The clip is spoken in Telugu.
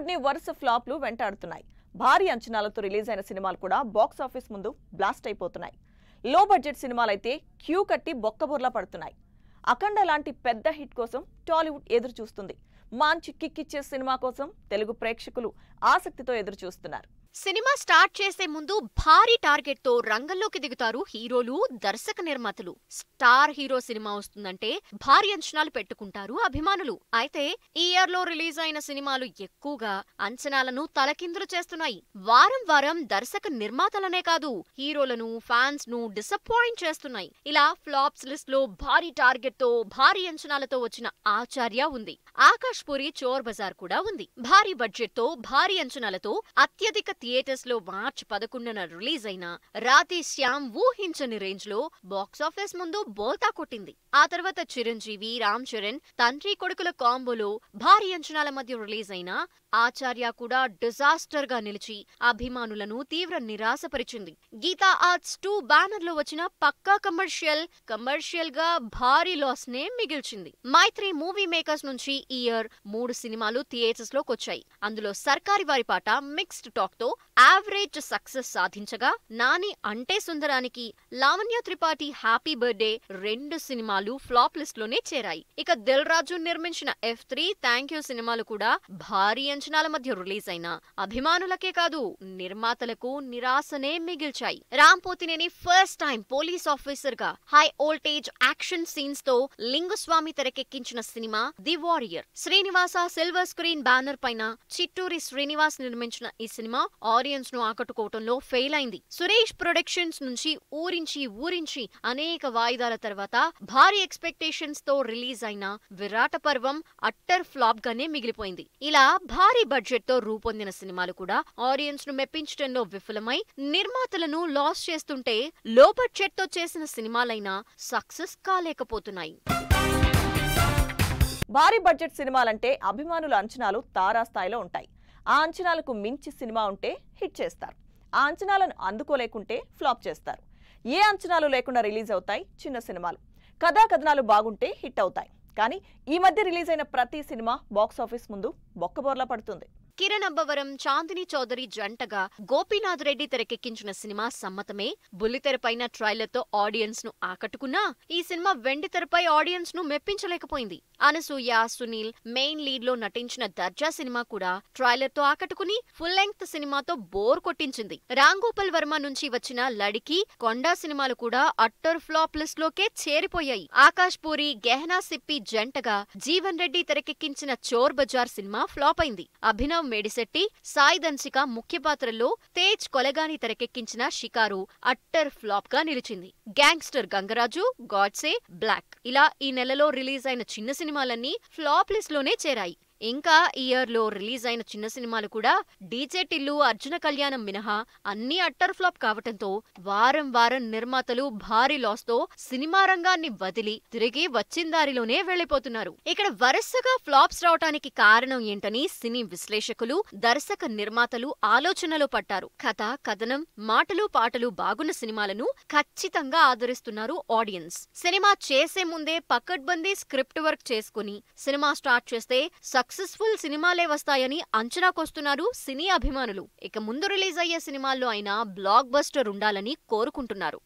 బాలీవుడ్ ని వరుస ఫ్లాప్లు వెంటాడుతున్నాయి భారీ అంచనాలతో రిలీజ్ అయిన సినిమాలు కూడా బాక్స్ ఆఫీస్ ముందు బ్లాస్ట్ అయిపోతున్నాయి లో బడ్జెట్ సినిమాలైతే క్యూ కట్టి బొక్కబుర్లా పడుతున్నాయి అఖండ లాంటి పెద్ద హిట్ కోసం టాలీవుడ్ ఎదురు చూస్తుంది మంచి కిక్కిచ్చే సినిమా కోసం తెలుగు ప్రేక్షకులు ఆసక్తితో ఎదురు చూస్తున్నారు సినిమా స్టార్ట్ చేసే ముందు భారీ టార్గెట్తో రంగంలోకి దిగుతారు హీరోలు దర్శక నిర్మాతలు స్టార్ హీరో సినిమా వస్తుందంటే భారీ అంచనాలు పెట్టుకుంటారు అభిమానులు అయితే ఈ ఇయర్లో రిలీజ్ అయిన సినిమాలు ఎక్కువగా అంచనాలను తలకిందులు చేస్తున్నాయి వారం వారం దర్శక నిర్మాతలనే కాదు హీరోలను ఫ్యాన్స్ ను డిసప్పాయింట్ చేస్తున్నాయి ఇలా ఫ్లాప్స్ లిస్ట్ లో భారీ టార్గెట్తో భారీ అంచనాలతో వచ్చిన ఆచార్య ఉంది ఆకాష్ పురి చోర్ బజార్ కూడా ఉంది భారీ బడ్జెట్తో భారీ అంచనాలతో అత్యధిక థియేటర్స్లో మార్చ్ పదకొండున రిలీజ్ అయిన రాతి శ్యామ్ ఊహించని రేంజ్ లో బాక్సాఫీస్ ముందు బోల్తా కొట్టింది ఆ తర్వాత చిరంజీవి రామ్ చరణ్ తండ్రి కొడుకుల కాంబోలో భారీ అంచనాల మధ్య రిలీజ్ అయిన ఆచార్య కూడా డిజాస్టర్ గా నిలిచి అభిమానులను తీవ్ర నిరాశపరిచింది గీతా ఆర్ట్స్ టూ బ్యానర్ లో వచ్చిన పక్కా కమర్షియల్ కమర్షియల్ గా భారీ లాస్ నే మిగిల్చింది మైత్రి మూవీ మేకర్స్ నుంచి ఈ ఇయర్ మూడు సినిమాలు థియేటర్స్ లోకి వచ్చాయి అందులో సర్కారి వారి పాట మిక్స్డ్ టాక్ తో యావరేజ్ సక్సెస్ సాధించగా నాని అంటే సుందరానికి లావణ్య త్రిపాఠి హ్యాపీ బర్త్డే రెండు సినిమాలు ఫ్లాప్ లిస్ట్ లోనే చేరాయి ఇక దిల్ రాజు నిర్మించిన ఎఫ్ త్రీ థ్యాంక్ యూ సినిమాలు కూడా భారీ అంచనాల మధ్య రిలీజ్ అయిన అభిమానులకే కాదు నిర్మాతలకు నిరాశనే మిగిల్చాయి Ram Pothineni first time police officer గా హై ఓల్టేజ్ యాక్షన్ సీన్స్ తో లింగుస్వామి తెరకెక్కించిన సినిమా the warrior Srinivasa silver screen banner పైన చిట్టూరి శ్రీనివాస్ నిర్మించిన ఈ సినిమా ఆడియన్స్ ను ఆకట్టుకోవటంలో ఫెయిల్ అయింది సురేష్ ప్రొడక్షన్స్ నుంచి ఊరించి ఊరించి అనేక వాయిదాల తర్వాత భారీ ఎక్స్పెక్టేషన్స్ తో రిలీజ్ అయిన విరాట పర్వం అట్టర్ ఫ్లాప్ గానే మిగిలిపోయింది ఇలా భారీ బడ్జెట్ తో రూపొందిన సినిమాలు కూడా ఆడియన్స్ ను మెప్పించడంలో విఫలమై నిర్మాతలను లాస్ చేస్తుంటే లో బడ్జెట్ తో చేసిన సినిమాలైనా సక్సెస్ కాలేకపోతున్నాయి భారీ బడ్జెట్ సినిమాలంటే అభిమానుల అంచనాలు తారాస్థాయిలో ఉంటాయి ఆ అంచనాలకు మించి సినిమా ఉంటే హిట్ చేస్తారు ఆ అంచనాలను అందుకోలేకుంటే ఫ్లాప్ చేస్తారు ఏ అంచనాలు లేకుండా రిలీజ్ అవుతాయి చిన్న సినిమాలు కథా కథనాలు బాగుంటే హిట్ అవుతాయి కానీ ఈ మధ్య రిలీజ్ అయిన ప్రతి సినిమా బాక్సాఫీస్ ముందు బొక్కబోర్లా పడుతుంది కిరణ్ అబ్బవరం చాందిని చౌదరి జంటగా గోపీనాథ్ రెడ్డి తెరకెక్కించిన సినిమా సమ్మతమే బుల్లితెరపైన ట్రైలర్తో ఆడియన్స్ ను ఆకట్టుకున్నా ఈ సినిమా వెండితెరపై ఆడియన్స్ ను మెప్పించలేకపోయింది అనసూయ సునీల్ మెయిన్ లీడ్ లో నటించిన దర్జా సినిమా కూడా ట్రైలర్ తో ఆకట్టుకుని ఫుల్ లెంగ్త్ సినిమాతో బోర్ కొట్టించింది రామ్ గోపాల్ వర్మ నుంచి వచ్చిన లడికి కొండా సినిమాలు కూడా అట్టర్ ఫ్లాప్ లిస్ట్ లోకే చేరిపోయాయి ఆకాష్ పూరి గెహనా సిప్పి జంటగా జీవన్ రెడ్డి తెరకెక్కించిన చోర్ బజార్ సినిమా ఫ్లాప్ అయింది అభినవ్ మేడిశెట్టి సాయి ధన్సిక ముఖ్య పాత్రల్లో తేజ్ కొలగాని తెరకెక్కించిన షికారు అట్టర్ ఫ్లాప్ గా నిలిచింది గ్యాంగ్స్టర్ గంగరాజు గాడ్సే బ్లాక్ ఇలా ఈ నెలలో రిలీజ్ అయిన చిన్న సినిమాలన్నీ ఫ్లాప్ లిస్ట్ లోనే చేరాయి ఇంకా ఇయర్లో రిలీజ్ అయిన చిన్న సినిమాలు కూడా డీజే టిల్లు అర్జున కళ్యాణం మినహా అన్ని అట్టర్ ఫ్లాప్ కావటంతో వారం వారం నిర్మాతలు భారీ లాస్ తో సినిమా రంగాన్ని వదిలి తిరిగి వచ్చిన దారిలోనే వెళ్లిపోతున్నారు ఇక్కడ వరుసగా ఫ్లాప్స్ రావటానికి కారణం ఏంటని సినీ విశ్లేషకులు దర్శక నిర్మాతలు ఆలోచనలో పట్టారు కథ కథనం మాటలు పాటలు బాగున్న సినిమాలను ఖచ్చితంగా ఆదరిస్తున్నారు ఆడియన్స్ సినిమా చేసే ముందే పకడ్బందీ స్క్రిప్ట్ వర్క్ చేసుకుని సినిమా స్టార్ట్ చేస్తే సక్సెస్ఫుల్ సినిమాలే వస్తాయని అంచనాకొస్తున్నారు సినీ అభిమానులు ఇక ముందు రిలీజ్ అయ్యే సినిమాల్లో అయినా బ్లాక్ బస్టర్ ఉండాలని కోరుకుంటున్నారు